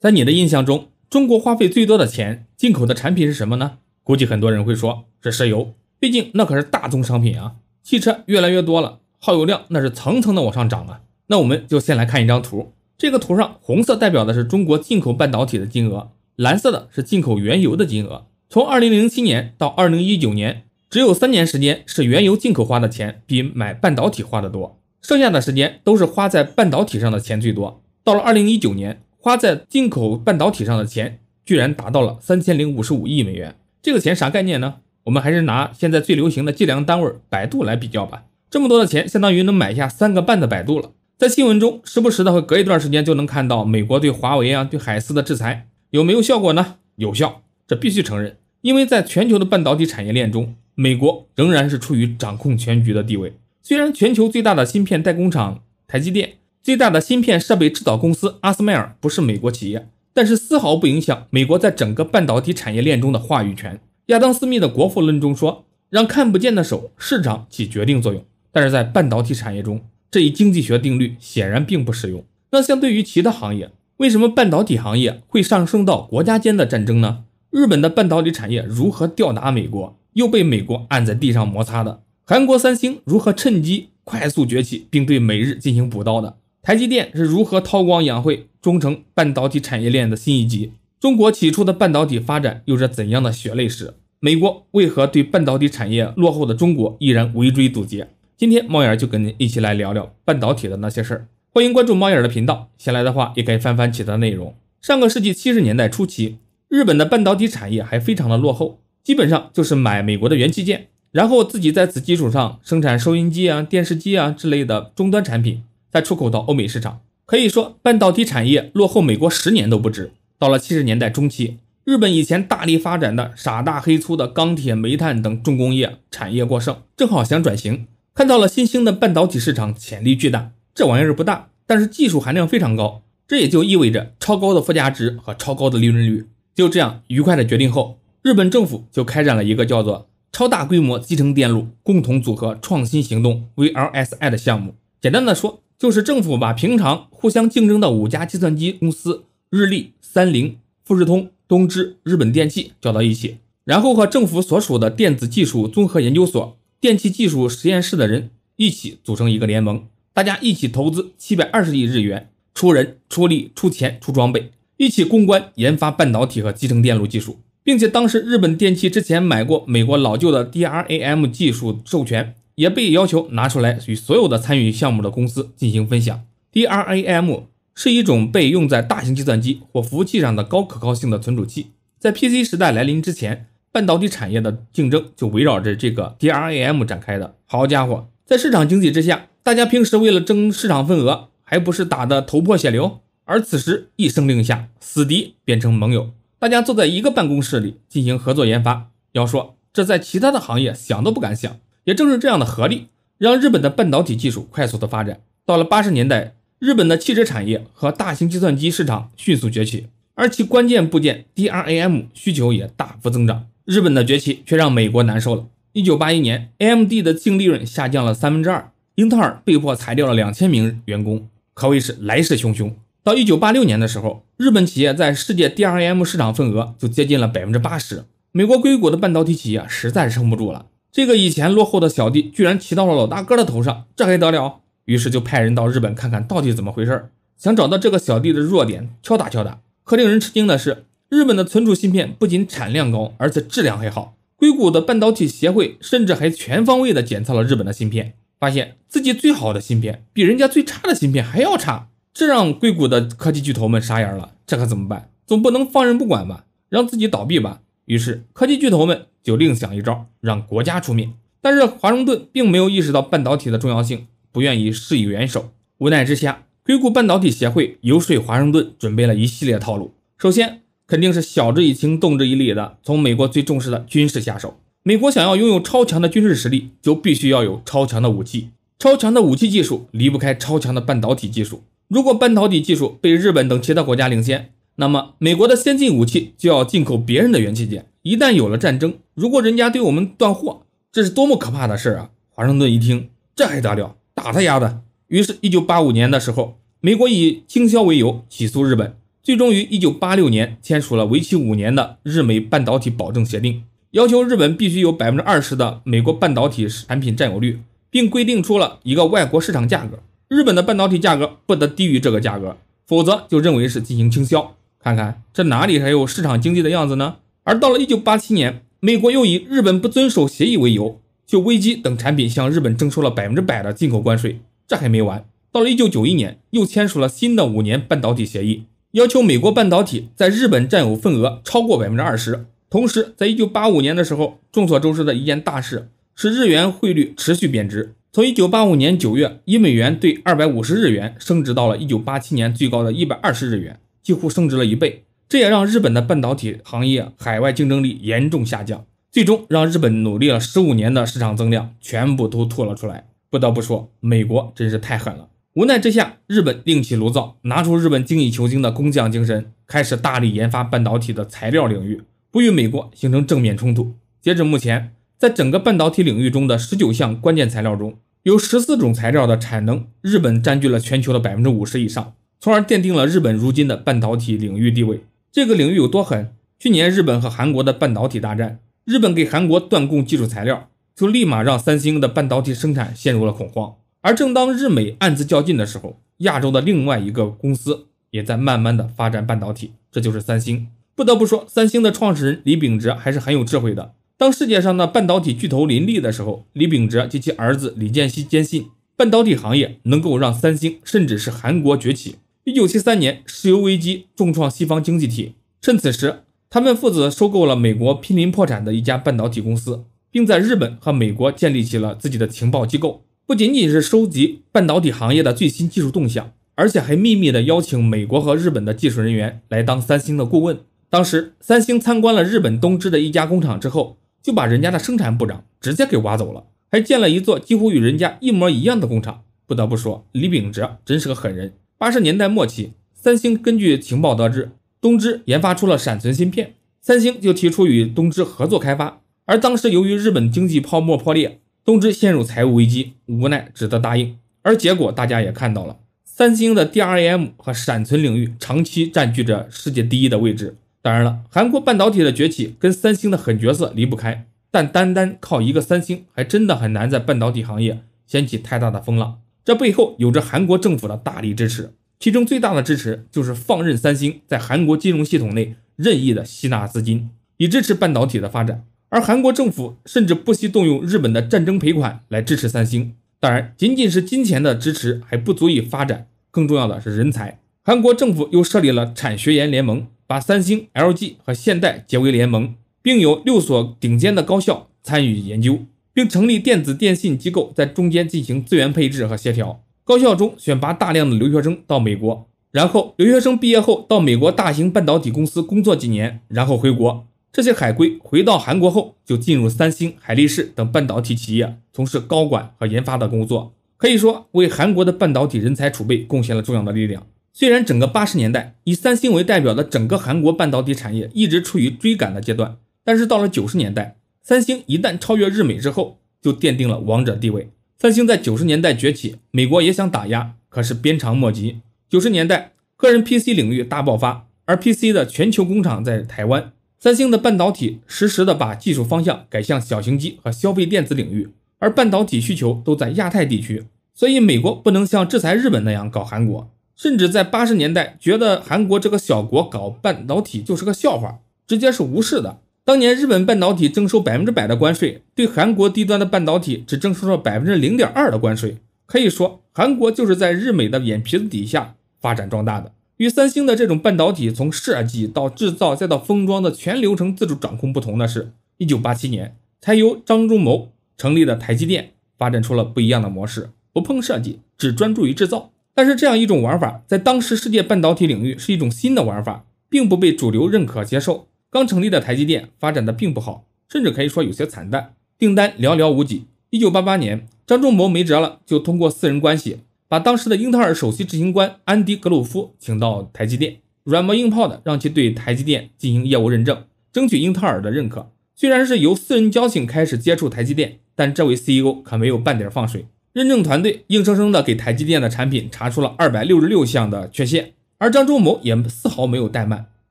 在你的印象中，中国花费最多的钱进口的产品是什么呢？估计很多人会说是石油，毕竟那可是大宗商品啊。汽车越来越多了，耗油量那是层层的往上涨啊。那我们就先来看一张图，这个图上红色代表的是中国进口半导体的金额，蓝色的是进口原油的金额。从二零零七年到二零一九年，只有三年时间是原油进口花的钱比买半导体花的多，剩下的时间都是花在半导体上的钱最多。到了二零一九年。花在进口半导体上的钱居然达到了三千零五十五亿美元，这个钱啥概念呢？我们还是拿现在最流行的计量单位百度来比较吧。这么多的钱，相当于能买下三个半的百度了。在新闻中，时不时的会隔一段时间就能看到美国对华为啊、对海思的制裁有没有效果呢？有效，这必须承认，因为在全球的半导体产业链中，美国仍然是处于掌控全局的地位。虽然全球最大的芯片代工厂台积电。最大的芯片设备制造公司阿斯麦尔不是美国企业，但是丝毫不影响美国在整个半导体产业链中的话语权。亚当斯密的《国富论》中说，让看不见的手市场起决定作用，但是在半导体产业中，这一经济学定律显然并不适用。那相对于其他行业，为什么半导体行业会上升到国家间的战争呢？日本的半导体产业如何吊打美国，又被美国按在地上摩擦的？韩国三星如何趁机快速崛起，并对美日进行补刀的？台积电是如何韬光养晦、终成半导体产业链的新一集。中国起初的半导体发展有着怎样的血泪史？美国为何对半导体产业落后的中国依然围追堵截？今天猫眼就跟您一起来聊聊半导体的那些事儿。欢迎关注猫眼的频道，闲来的话也可以翻翻其他内容。上个世纪七十年代初期，日本的半导体产业还非常的落后，基本上就是买美国的元器件，然后自己在此基础上生产收音机啊、电视机啊之类的终端产品。再出口到欧美市场，可以说半导体产业落后美国十年都不止。到了七十年代中期，日本以前大力发展的傻大黑粗的钢铁、煤炭等重工业产业过剩，正好想转型，看到了新兴的半导体市场潜力巨大。这玩意儿不大，但是技术含量非常高，这也就意味着超高的附加值和超高的利润率。就这样愉快的决定后，日本政府就开展了一个叫做“超大规模集成电路共同组合创新行动 ”（VLSI） 的项目。简单的说，就是政府把平常互相竞争的五家计算机公司——日立、三菱、富士通、东芝、日本电器叫到一起，然后和政府所属的电子技术综合研究所、电气技术实验室的人一起组成一个联盟，大家一起投资七百二十亿日元，出人、出力、出钱、出装备，一起攻关研发半导体和集成电路技术，并且当时日本电器之前买过美国老旧的 DRAM 技术授权。也被要求拿出来与所有的参与项目的公司进行分享。DRAM 是一种被用在大型计算机或服务器上的高可靠性的存储器。在 PC 时代来临之前，半导体产业的竞争就围绕着这个 DRAM 展开的。好家伙，在市场经济之下，大家平时为了争市场份额，还不是打得头破血流？而此时一声令下，死敌变成盟友，大家坐在一个办公室里进行合作研发。要说这在其他的行业想都不敢想。也正是这样的合力，让日本的半导体技术快速的发展。到了八十年代，日本的汽车产业和大型计算机市场迅速崛起，而其关键部件 DRAM 需求也大幅增长。日本的崛起却让美国难受了。一九八一年，AMD 的净利润下降了三分之二，英特尔被迫裁掉了两千名员工，可谓是来势汹汹。到一九八六年的时候，日本企业在世界 DRAM 市场份额就接近了百分之八十，美国硅谷的半导体企业实在撑不住了。这个以前落后的小弟居然骑到了老大哥的头上，这还得了？于是就派人到日本看看到底怎么回事想找到这个小弟的弱点，敲打敲打。可令人吃惊的是，日本的存储芯片不仅产量高，而且质量还好。硅谷的半导体协会甚至还全方位的检测了日本的芯片，发现自己最好的芯片比人家最差的芯片还要差，这让硅谷的科技巨头们傻眼了。这可怎么办？总不能放任不管吧？让自己倒闭吧？于是，科技巨头们就另想一招，让国家出面。但是华盛顿并没有意识到半导体的重要性，不愿意施以援手。无奈之下，硅谷半导体协会游说华盛顿，准备了一系列套路。首先，肯定是晓之以情，动之以理的，从美国最重视的军事下手。美国想要拥有超强的军事实力，就必须要有超强的武器。超强的武器技术离不开超强的半导体技术。如果半导体技术被日本等其他国家领先，那么，美国的先进武器就要进口别人的元器件。一旦有了战争，如果人家对我们断货，这是多么可怕的事儿啊！华盛顿一听，这还得了，打他丫的！于是，一九八五年的时候，美国以倾销为由起诉日本，最终于一九八六年签署了为期五年的日美半导体保证协定，要求日本必须有百分之二十的美国半导体产品占有率，并规定出了一个外国市场价格，日本的半导体价格不得低于这个价格，否则就认为是进行倾销。看看这哪里还有市场经济的样子呢？而到了一九八七年，美国又以日本不遵守协议为由，就危机等产品向日本征收了百分之百的进口关税。这还没完，到了一九九一年，又签署了新的五年半导体协议，要求美国半导体在日本占有份额超过百分之二十。同时，在一九八五年的时候，众所周知的一件大事是日元汇率持续贬值，从一九八五年九月一美元兑二百五十日元，升值到了一九八七年最高的一百二十日元。几乎升值了一倍，这也让日本的半导体行业海外竞争力严重下降，最终让日本努力了十五年的市场增量全部都吐了出来。不得不说，美国真是太狠了。无奈之下，日本另起炉灶，拿出日本精益求精的工匠精神，开始大力研发半导体的材料领域，不与美国形成正面冲突。截至目前，在整个半导体领域中的十九项关键材料中，有十四种材料的产能，日本占据了全球的百分之五十以上。从而奠定了日本如今的半导体领域地位。这个领域有多狠？去年日本和韩国的半导体大战，日本给韩国断供技术材料，就立马让三星的半导体生产陷入了恐慌。而正当日美暗自较劲的时候，亚洲的另外一个公司也在慢慢的发展半导体，这就是三星。不得不说，三星的创始人李秉哲还是很有智慧的。当世界上的半导体巨头林立的时候，李秉哲及其儿子李健熙坚信半导体行业能够让三星甚至是韩国崛起。一九七三年，石油危机重创西方经济体。趁此时，他们父子收购了美国濒临破产的一家半导体公司，并在日本和美国建立起了自己的情报机构。不仅仅是收集半导体行业的最新技术动向，而且还秘密的邀请美国和日本的技术人员来当三星的顾问。当时，三星参观了日本东芝的一家工厂之后，就把人家的生产部长直接给挖走了，还建了一座几乎与人家一模一样的工厂。不得不说，李秉哲真是个狠人。八十年代末期，三星根据情报得知东芝研发出了闪存芯片，三星就提出与东芝合作开发。而当时由于日本经济泡沫破裂，东芝陷入财务危机，无奈只得答应。而结果大家也看到了，三星的 DRAM 和闪存领域长期占据着世界第一的位置。当然了，韩国半导体的崛起跟三星的狠角色离不开，但单单靠一个三星还真的很难在半导体行业掀起太大的风浪。这背后有着韩国政府的大力支持，其中最大的支持就是放任三星在韩国金融系统内任意的吸纳资金，以支持半导体的发展。而韩国政府甚至不惜动用日本的战争赔款来支持三星。当然，仅仅是金钱的支持还不足以发展，更重要的是人才。韩国政府又设立了产学研联盟，把三星、LG 和现代结为联盟，并有六所顶尖的高校参与研究。并成立电子电信机构，在中间进行资源配置和协调。高校中选拔大量的留学生到美国，然后留学生毕业后到美国大型半导体公司工作几年，然后回国。这些海归回到韩国后，就进入三星、海力士等半导体企业从事高管和研发的工作，可以说为韩国的半导体人才储备贡献了重要的力量。虽然整个八十年代以三星为代表的整个韩国半导体产业一直处于追赶的阶段，但是到了九十年代。三星一旦超越日美之后，就奠定了王者地位。三星在九十年代崛起，美国也想打压，可是鞭长莫及。九十年代个人 PC 领域大爆发，而 PC 的全球工厂在台湾，三星的半导体实时的把技术方向改向小型机和消费电子领域，而半导体需求都在亚太地区，所以美国不能像制裁日本那样搞韩国，甚至在八十年代觉得韩国这个小国搞半导体就是个笑话，直接是无视的。当年日本半导体征收百分之百的关税，对韩国低端的半导体只征收了百分之零点二的关税。可以说，韩国就是在日美的眼皮子底下发展壮大的。与三星的这种半导体从设计到制造再到封装的全流程自主掌控不同的是，一九八七年才由张忠谋成立的台积电发展出了不一样的模式，不碰设计，只专注于制造。但是这样一种玩法，在当时世界半导体领域是一种新的玩法，并不被主流认可接受。刚成立的台积电发展的并不好，甚至可以说有些惨淡，订单寥寥无几。一九八八年，张忠谋没辙了，就通过私人关系把当时的英特尔首席执行官安迪·格鲁夫请到台积电，软磨硬泡的让其对台积电进行业务认证，争取英特尔的认可。虽然是由私人交情开始接触台积电，但这位 CEO 可没有半点放水，认证团队硬生生的给台积电的产品查出了二百六十六项的缺陷，而张忠谋也丝毫没有怠慢。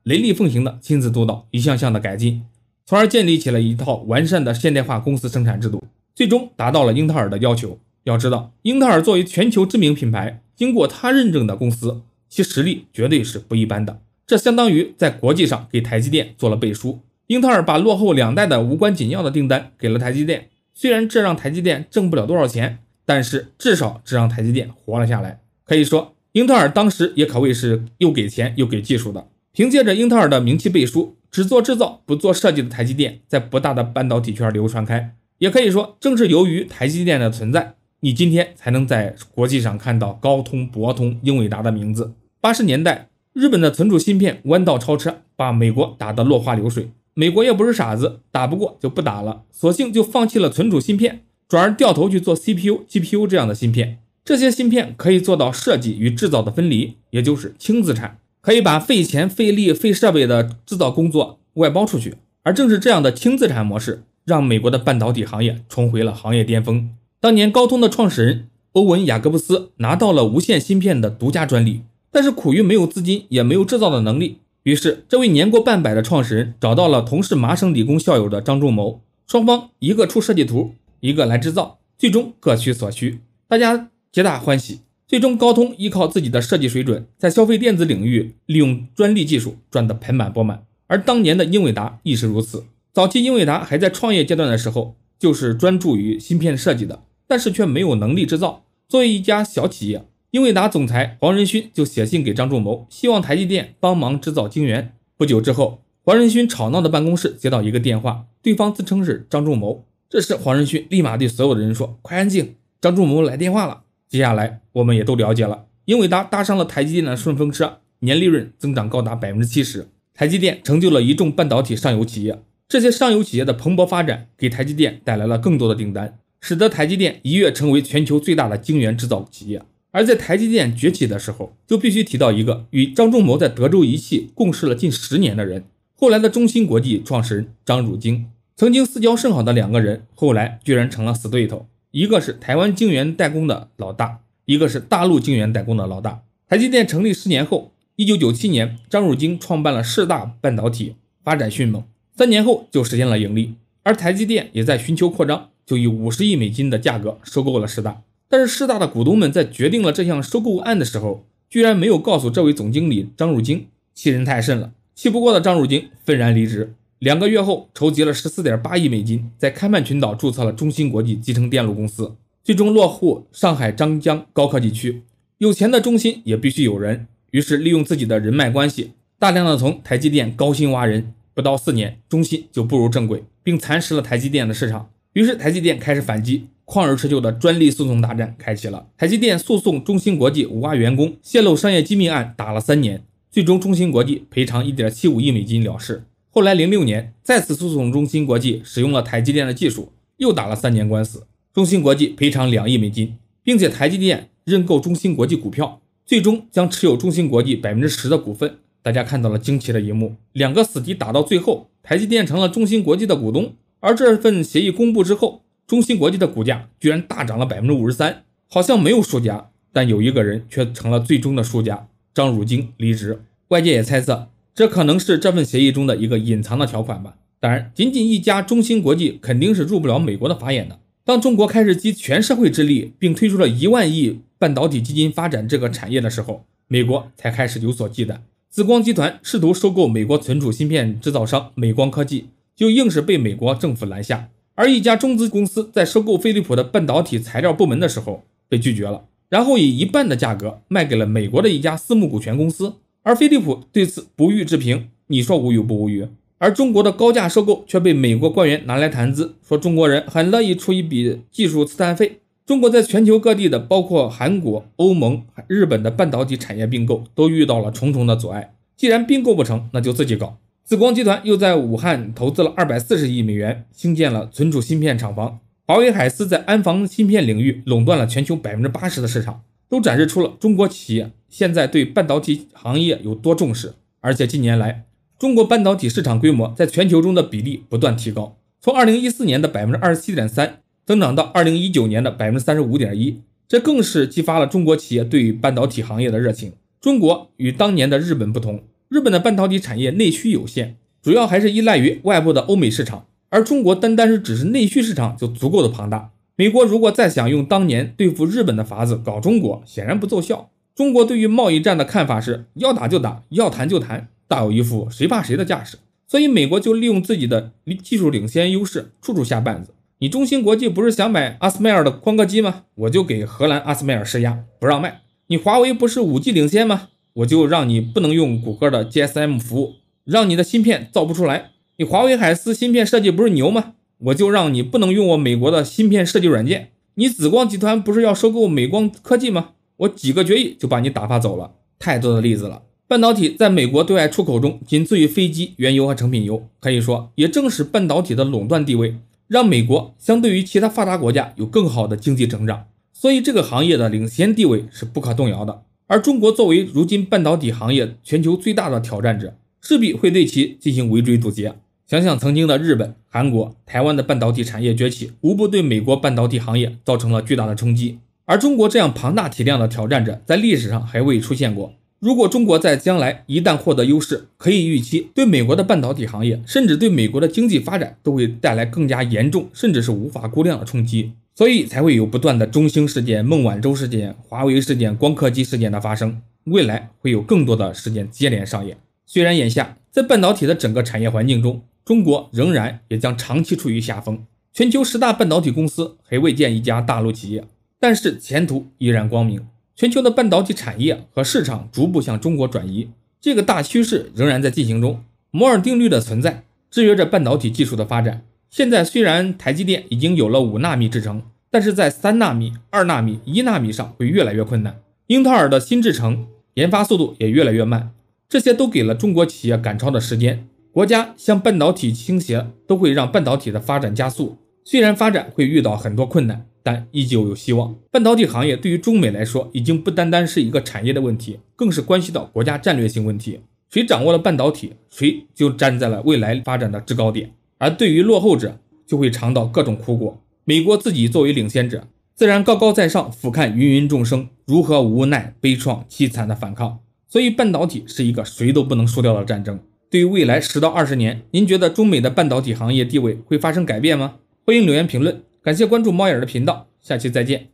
雷厉风行的亲自督导，一项项的改进，从而建立起了一套完善的现代化公司生产制度，最终达到了英特尔的要求。要知道，英特尔作为全球知名品牌，经过他认证的公司，其实力绝对是不一般的。这相当于在国际上给台积电做了背书。英特尔把落后两代的无关紧要的订单给了台积电，虽然这让台积电挣不了多少钱，但是至少这让台积电活了下来。可以说，英特尔当时也可谓是又给钱又给技术的。凭借着英特尔的名气背书，只做制造不做设计的台积电，在不大的半导体圈流传开。也可以说，正是由于台积电的存在，你今天才能在国际上看到高通、博通、英伟达的名字。八十年代，日本的存储芯片弯道超车，把美国打得落花流水。美国也不是傻子，打不过就不打了，索性就放弃了存储芯片，转而掉头去做 CPU、GPU 这样的芯片。这些芯片可以做到设计与制造的分离，也就是轻资产。可以把费钱、费力、费设备的制造工作外包出去，而正是这样的轻资产模式，让美国的半导体行业重回了行业巅峰。当年高通的创始人欧文·雅各布斯拿到了无线芯片的独家专利，但是苦于没有资金，也没有制造的能力。于是，这位年过半百的创始人找到了同是麻省理工校友的张仲谋，双方一个出设计图，一个来制造，最终各取所需，大家皆大欢喜。最终，高通依靠自己的设计水准，在消费电子领域利用专利技术赚得盆满钵满。而当年的英伟达亦是如此。早期英伟达还在创业阶段的时候，就是专注于芯片设计的，但是却没有能力制造。作为一家小企业，英伟达总裁黄仁勋就写信给张仲谋，希望台积电帮忙制造晶圆。不久之后，黄仁勋吵闹的办公室接到一个电话，对方自称是张仲谋。这时，黄仁勋立马对所有的人说：“快安静，张仲谋来电话了。”接下来，我们也都了解了，英伟达搭上了台积电的顺风车，年利润增长高达百分之七十。台积电成就了一众半导体上游企业，这些上游企业的蓬勃发展，给台积电带来了更多的订单，使得台积电一跃成为全球最大的晶圆制造企业。而在台积电崛起的时候，就必须提到一个与张忠谋在德州仪器共事了近十年的人，后来的中芯国际创始人张汝京，曾经私交甚好的两个人，后来居然成了死对头。一个是台湾晶圆代工的老大，一个是大陆晶圆代工的老大。台积电成立十年后，一九九七年，张汝京创办了士大半导体，发展迅猛，三年后就实现了盈利。而台积电也在寻求扩张，就以五十亿美金的价格收购了师大。但是师大的股东们在决定了这项收购案的时候，居然没有告诉这位总经理张汝京，欺人太甚了，气不过的张汝京愤然离职。两个月后，筹集了十四点八亿美金，在开曼群岛注册了中芯国际集成电路公司，最终落户上海张江高科技区。有钱的中芯也必须有人，于是利用自己的人脉关系，大量的从台积电高薪挖人。不到四年，中芯就步入正轨，并蚕食了台积电的市场。于是台积电开始反击，旷日持久的专利诉讼大战开启了。台积电诉讼中芯国际挖员工泄露商业机密案打了三年，最终中芯国际赔偿一点七五亿美金了事。后来，零六年再次诉讼，中芯国际使用了台积电的技术，又打了三年官司，中芯国际赔偿两亿美金，并且台积电认购中芯国际股票，最终将持有中芯国际百分之十的股份。大家看到了惊奇的一幕，两个死敌打到最后，台积电成了中芯国际的股东。而这份协议公布之后，中芯国际的股价居然大涨了百分之五十三，好像没有输家，但有一个人却成了最终的输家，张汝京离职。外界也猜测。这可能是这份协议中的一个隐藏的条款吧。当然，仅仅一家中芯国际肯定是入不了美国的法眼的。当中国开始集全社会之力，并推出了一万亿半导体基金发展这个产业的时候，美国才开始有所忌惮。紫光集团试图收购美国存储芯片制造商美光科技，就硬是被美国政府拦下。而一家中资公司在收购飞利浦的半导体材料部门的时候被拒绝了，然后以一半的价格卖给了美国的一家私募股权公司。而飞利浦对此不予置评，你说无语不无语？而中国的高价收购却被美国官员拿来谈资，说中国人很乐意出一笔技术慈善费。中国在全球各地的，包括韩国、欧盟、日本的半导体产业并购，都遇到了重重的阻碍。既然并购不成，那就自己搞。紫光集团又在武汉投资了二百四十亿美元，兴建了存储芯片厂房。华为海思在安防芯片领域垄断了全球百分之八十的市场，都展示出了中国企业。现在对半导体行业有多重视？而且近年来，中国半导体市场规模在全球中的比例不断提高，从二零一四年的百分之二十七点三增长到二零一九年的百分之三十五点一，这更是激发了中国企业对于半导体行业的热情。中国与当年的日本不同，日本的半导体产业内需有限，主要还是依赖于外部的欧美市场，而中国单单是只是内需市场就足够的庞大。美国如果再想用当年对付日本的法子搞中国，显然不奏效。中国对于贸易战的看法是：要打就打，要谈就谈，大有一副谁怕谁的架势。所以美国就利用自己的技术领先优势，处处下绊子。你中芯国际不是想买阿斯麦尔的光刻机吗？我就给荷兰阿斯麦尔施压，不让卖。你华为不是五 G 领先吗？我就让你不能用谷歌的 GSM 服务，让你的芯片造不出来。你华为海思芯片设计不是牛吗？我就让你不能用我美国的芯片设计软件。你紫光集团不是要收购美光科技吗？我几个决议就把你打发走了，太多的例子了。半导体在美国对外出口中，仅次于飞机、原油和成品油，可以说，也正是半导体的垄断地位，让美国相对于其他发达国家有更好的经济增长。所以，这个行业的领先地位是不可动摇的。而中国作为如今半导体行业全球最大的挑战者，势必会对其进行围追堵截。想想曾经的日本、韩国、台湾的半导体产业崛起，无不对美国半导体行业造成了巨大的冲击。而中国这样庞大体量的挑战者，在历史上还未出现过。如果中国在将来一旦获得优势，可以预期对美国的半导体行业，甚至对美国的经济发展，都会带来更加严重，甚至是无法估量的冲击。所以才会有不断的中兴事件、孟晚舟事件、华为事件、光刻机事件的发生。未来会有更多的事件接连上演。虽然眼下在半导体的整个产业环境中，中国仍然也将长期处于下风。全球十大半导体公司，还未见一家大陆企业。但是前途依然光明，全球的半导体产业和市场逐步向中国转移，这个大趋势仍然在进行中。摩尔定律的存在制约着半导体技术的发展。现在虽然台积电已经有了五纳米制程，但是在三纳米、二纳米、一纳米上会越来越困难。英特尔的新制程研发速度也越来越慢，这些都给了中国企业赶超的时间。国家向半导体倾斜都会让半导体的发展加速。虽然发展会遇到很多困难，但依旧有希望。半导体行业对于中美来说，已经不单单是一个产业的问题，更是关系到国家战略性问题。谁掌握了半导体，谁就站在了未来发展的制高点；而对于落后者，就会尝到各种苦果。美国自己作为领先者，自然高高在上，俯瞰芸芸众生如何无奈、悲怆、凄惨的反抗。所以，半导体是一个谁都不能输掉的战争。对于未来十到二十年，您觉得中美的半导体行业地位会发生改变吗？欢迎留言评论，感谢关注猫眼的频道，下期再见。